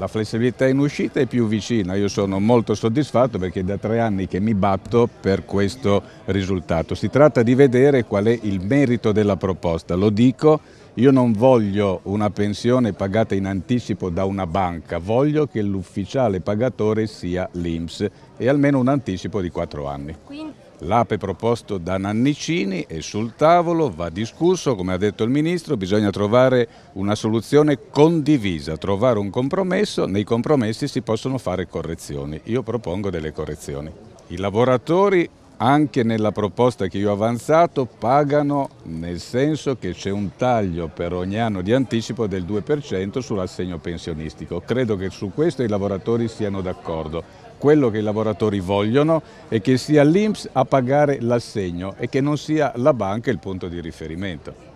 La flessibilità in uscita è più vicina, io sono molto soddisfatto perché è da tre anni che mi batto per questo risultato. Si tratta di vedere qual è il merito della proposta, lo dico io non voglio una pensione pagata in anticipo da una banca, voglio che l'ufficiale pagatore sia l'Inps e almeno un anticipo di quattro anni. L'APE proposto da Nannicini è sul tavolo, va discusso, come ha detto il Ministro, bisogna trovare una soluzione condivisa, trovare un compromesso, nei compromessi si possono fare correzioni. Io propongo delle correzioni. I lavoratori anche nella proposta che io ho avanzato, pagano nel senso che c'è un taglio per ogni anno di anticipo del 2% sull'assegno pensionistico. Credo che su questo i lavoratori siano d'accordo. Quello che i lavoratori vogliono è che sia l'Inps a pagare l'assegno e che non sia la banca il punto di riferimento.